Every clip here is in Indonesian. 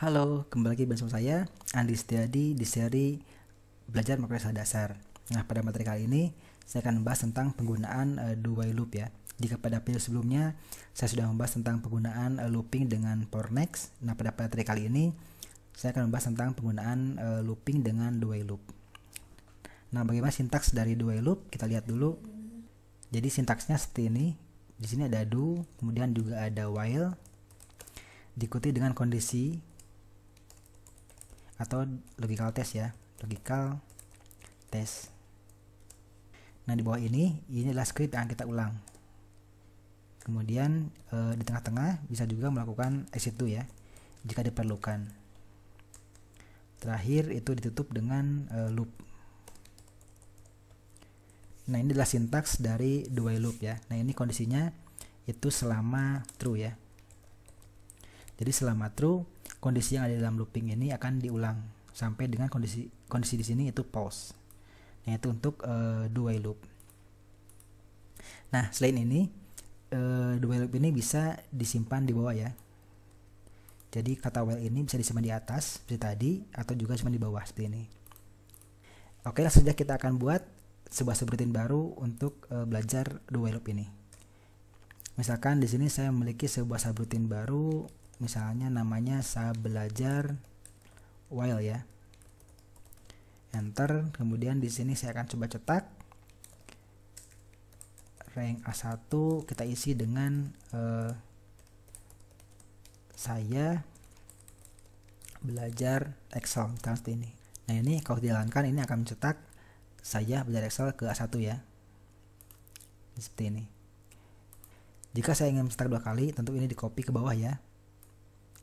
Halo, kembali lagi bersama saya Andi Setiadi di seri Belajar Matriks Dasar. Nah, pada materi kali ini saya akan membahas tentang penggunaan uh, eh, do while loop ya. Jika pada video sebelumnya saya sudah membahas tentang penggunaan uh, looping dengan for next, nah pada materi kali ini saya akan membahas tentang penggunaan uh, looping dengan do while loop. Nah, bagaimana sintaks dari do while loop? Kita lihat dulu. Jadi sintaksnya seperti ini. Di sini ada do, kemudian juga ada while diikuti dengan kondisi atau logical test ya logical test nah di bawah ini ini adalah script yang kita ulang kemudian e, di tengah-tengah bisa juga melakukan exit 2 ya jika diperlukan terakhir itu ditutup dengan e, loop Nah ini adalah sintaks dari dua loop ya. Nah ini kondisinya itu selama true ya. Jadi selama true kondisi yang ada dalam looping ini akan diulang sampai dengan kondisi kondisi di sini itu pause. Nah, itu untuk uh, eh, dua loop. Nah, selain ini uh, eh, dua loop ini bisa disimpan di bawah ya. Jadi kata while ini bisa disimpan di atas seperti tadi atau juga disimpan di bawah seperti ini. Oke, langsung saja kita akan buat sebuah subroutine baru untuk uh, belajar dua loop ini. Misalkan di sini saya memiliki sebuah subroutine baru misalnya namanya saya belajar while ya enter kemudian di sini saya akan coba cetak rank A1 kita isi dengan eh, saya belajar Excel seperti ini nah ini kalau dijalankan ini akan mencetak saya belajar Excel ke A1 ya seperti ini jika saya ingin mencetak dua kali tentu ini di copy ke bawah ya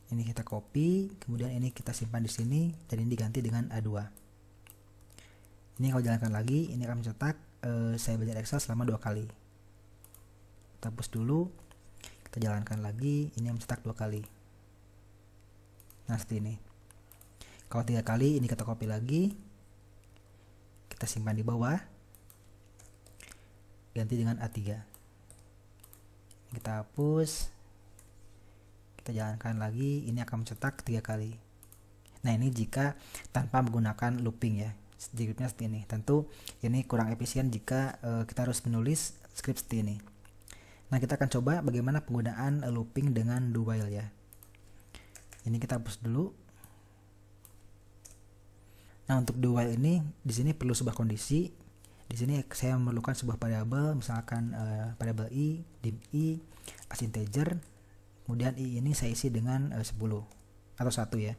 ini kita copy kemudian ini kita simpan di sini dan ini diganti dengan A2 ini kalau jalankan lagi ini akan mencetak eh, saya belajar Excel selama dua kali kita hapus dulu kita jalankan lagi ini mencetak dua kali nah seperti ini kalau tiga kali ini kita copy lagi kita simpan di bawah ganti dengan A3 kita hapus kita jalankan lagi ini akan mencetak tiga kali nah ini jika tanpa menggunakan looping ya scriptnya seperti ini tentu ini kurang efisien jika uh, kita harus menulis script seperti ini nah kita akan coba bagaimana penggunaan looping dengan do while ya ini kita hapus dulu nah untuk do while ini di sini perlu sebuah kondisi di sini saya memerlukan sebuah variabel misalkan uh, variabel i dim i as integer kemudian i ini saya isi dengan eh, uh, 10 atau satu ya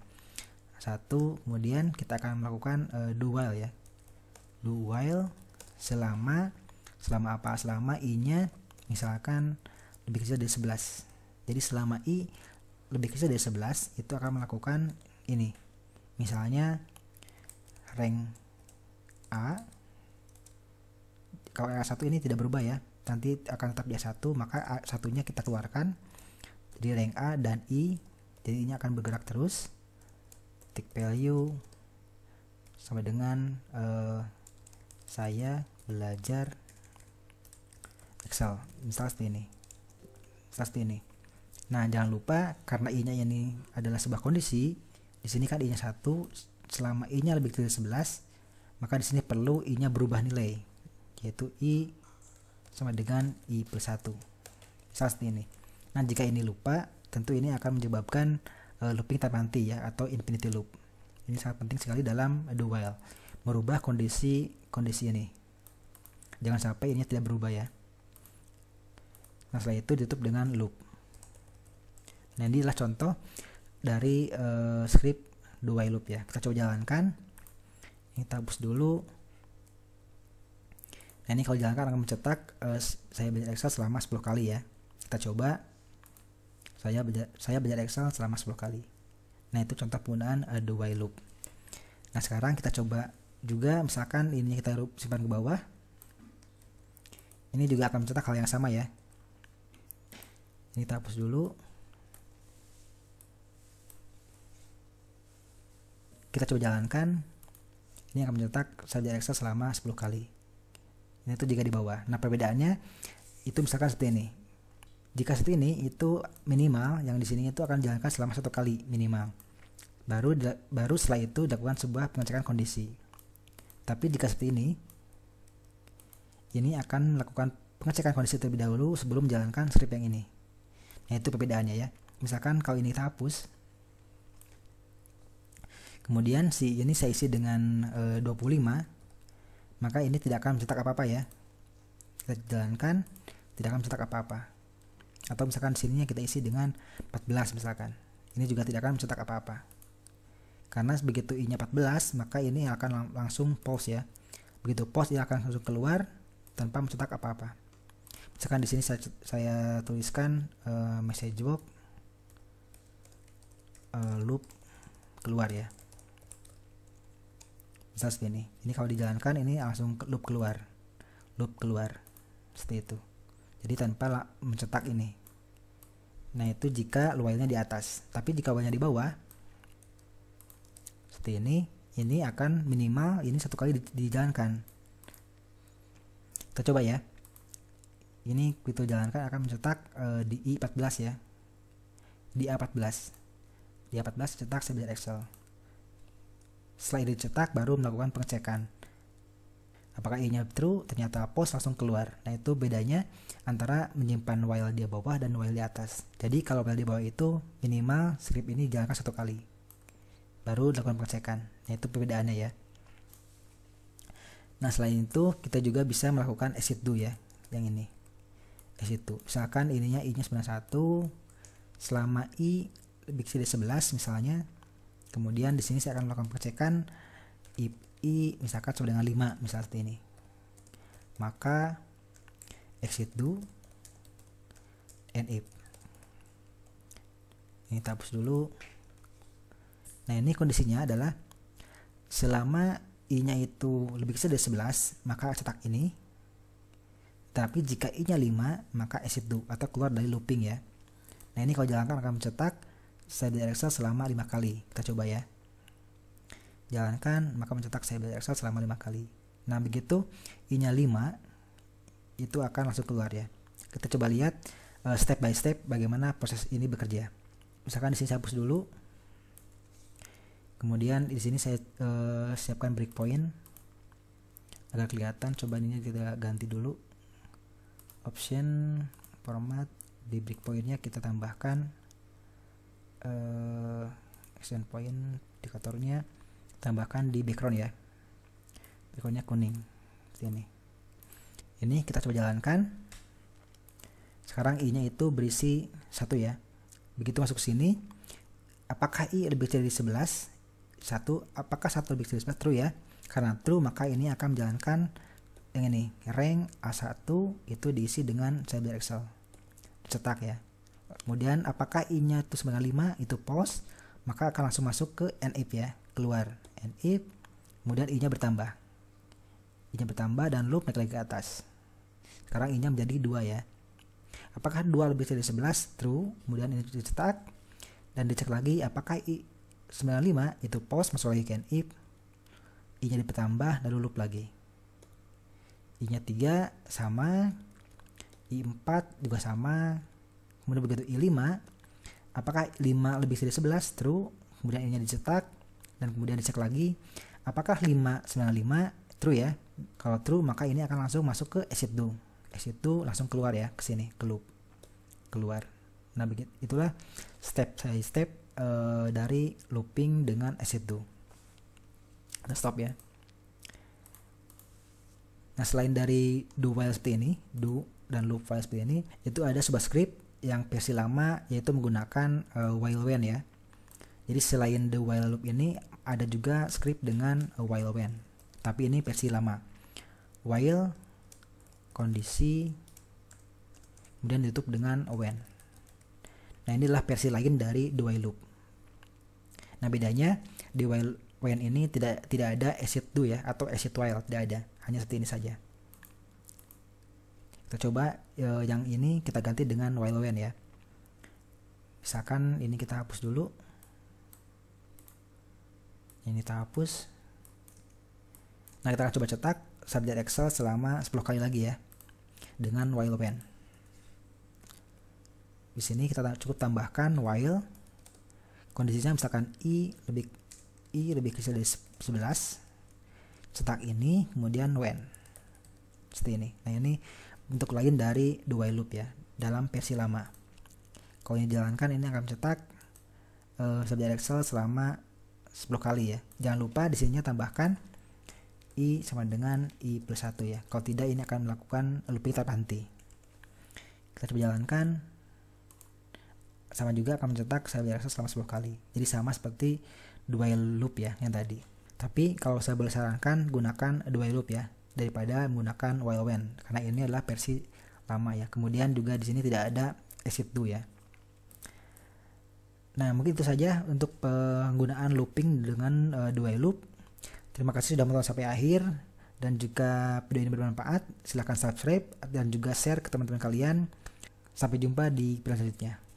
satu kemudian kita akan melakukan uh, do while ya do while selama selama apa selama i nya misalkan lebih kecil dari 11 jadi selama i lebih kecil dari 11 itu akan melakukan ini misalnya rank A kalau A1 ini tidak berubah ya nanti akan tetap di A1 maka A1 nya kita keluarkan di rank A dan I jadi ini akan bergerak terus tick value sama dengan uh, saya belajar Excel misal seperti ini misal seperti ini nah jangan lupa karena i nya ini adalah sebuah kondisi di sini kan i nya 1 selama i nya lebih dari 11 maka di sini perlu i nya berubah nilai yaitu i sama dengan i plus 1 misal seperti ini Nah, jika ini lupa, tentu ini akan menyebabkan uh, looping henti ya atau infinity loop. Ini sangat penting sekali dalam do while. Merubah kondisi kondisi ini. Jangan sampai ini tidak berubah ya. Nah, setelah itu ditutup dengan loop. Nah, ini adalah contoh dari uh, script do while loop ya. Kita coba jalankan. kita hapus dulu. Nah, ini kalau jalankan akan mencetak uh, saya belajar Excel selama 10 kali ya. Kita coba saya belajar, saya belajar Excel selama 10 kali. Nah, itu contoh penggunaan eh, the while loop. Nah, sekarang kita coba juga misalkan ini kita simpan ke bawah. Ini juga akan mencetak hal yang sama ya. Ini kita hapus dulu. Kita coba jalankan. Ini akan mencetak saja Excel selama 10 kali. Ini itu juga di bawah. Nah, perbedaannya itu misalkan seperti ini. Jika seperti ini itu minimal yang di sini itu akan dijalankan selama satu kali minimal. Baru baru setelah itu dilakukan sebuah pengecekan kondisi. Tapi jika seperti ini ini akan melakukan pengecekan kondisi terlebih dahulu sebelum menjalankan script yang ini. Nah, itu perbedaannya ya. Misalkan kalau ini kita hapus, kemudian si ini saya isi dengan e, eh, 25, maka ini tidak akan mencetak apa-apa ya. Kita jalankan, tidak akan mencetak apa-apa atau misalkan sininya kita isi dengan 14 misalkan ini juga tidak akan mencetak apa-apa karena begitu i nya 14 maka ini akan lang langsung pause ya begitu pause dia akan langsung keluar tanpa mencetak apa-apa misalkan di sini saya, saya tuliskan uh, message box uh, loop keluar ya misal seperti ini ini kalau dijalankan ini langsung loop keluar loop keluar seperti itu jadi tanpa mencetak ini nah itu jika luwilnya di atas tapi jika luwilnya di bawah seperti ini ini akan minimal ini satu kali dijalankan kita coba ya ini kita jalankan akan mencetak e, di i14 ya di a14 di a14 cetak saya excel setelah dicetak baru melakukan pengecekan apakah i-nya true ternyata post langsung keluar nah itu bedanya antara menyimpan while di bawah dan while di atas jadi kalau while di bawah itu minimal script ini dijalankan satu kali baru dilakukan pengecekan nah itu perbedaannya ya nah selain itu kita juga bisa melakukan exit do ya yang ini exit do misalkan ininya i-nya 91 selama i lebih kecil dari 11 misalnya kemudian di sini saya akan melakukan pengecekan i misalkan sama dengan 5 misalnya seperti ini maka exit do and if ini kita hapus dulu nah ini kondisinya adalah selama i nya itu lebih kecil dari 11 maka cetak ini tapi jika i nya 5 maka exit do atau keluar dari looping ya nah ini kalau jalankan akan mencetak saya di selama 5 kali kita coba ya jalankan maka mencetak saya Excel selama lima kali nah begitu i nya 5 itu akan langsung keluar ya kita coba lihat uh, step by step bagaimana proses ini bekerja misalkan di sini saya hapus dulu kemudian di sini saya uh, siapkan breakpoint agar kelihatan coba ini kita ganti dulu option format di breakpointnya kita tambahkan uh, action point indikatornya tambahkan di background ya backgroundnya kuning ini ini kita coba jalankan sekarang i nya itu berisi satu ya begitu masuk sini apakah i lebih kecil dari 11 satu apakah satu lebih kecil dari 11 true ya karena true maka ini akan menjalankan yang ini rank A1 itu diisi dengan saya cyber excel cetak ya kemudian apakah i nya itu 95 itu post maka akan langsung masuk ke nip ya keluar and if kemudian i-nya bertambah i-nya bertambah dan loop naik lagi ke atas sekarang i-nya menjadi dua ya apakah dua lebih dari 11 true kemudian ini dicetak dan dicek lagi apakah i 95 itu pause masuk lagi ke if i nya dipertambah dan loop lagi i nya 3 sama i 4 juga sama kemudian begitu i 5 apakah 5 lebih dari 11 true kemudian i nya dicetak dan kemudian dicek lagi apakah 595 true ya kalau true maka ini akan langsung masuk ke exit do exit do langsung keluar ya ke sini ke loop keluar nah begitu itulah step by step uh, dari looping dengan exit do kita stop ya nah selain dari do file seperti ini do dan loop file seperti ini itu ada sebuah script yang versi lama yaitu menggunakan uh, eh, while when ya jadi selain the while loop ini ada juga script dengan while when. Tapi ini versi lama. While kondisi kemudian ditutup dengan when. Nah, inilah versi lain dari the while loop. Nah, bedanya di while when ini tidak tidak ada exit do ya atau exit while tidak ada. Hanya seperti ini saja kita coba e, yang ini kita ganti dengan while when ya misalkan ini kita hapus dulu ini kita hapus nah kita akan coba cetak subjek Excel selama 10 kali lagi ya dengan while pen di sini kita cukup tambahkan while kondisinya misalkan i lebih i lebih kecil dari 11 cetak ini kemudian when seperti ini nah ini bentuk lain dari the while loop ya dalam versi lama kalau ini dijalankan ini akan mencetak uh, subjek Excel selama 10 kali ya. Jangan lupa di sini tambahkan I sama dengan I plus 1 ya. Kalau tidak ini akan melakukan loopitan terhenti. Kita coba jalankan. Sama juga akan mencetak saya rasa selama 10 kali. Jadi sama seperti dual loop ya yang tadi. Tapi kalau saya boleh sarankan gunakan dual loop ya daripada menggunakan while when karena ini adalah versi lama ya. Kemudian juga di sini tidak ada exit do ya. Nah, mungkin itu saja untuk penggunaan looping dengan uh, dua loop. Terima kasih sudah menonton sampai akhir dan jika video ini bermanfaat, silahkan subscribe dan juga share ke teman-teman kalian. Sampai jumpa di video selanjutnya.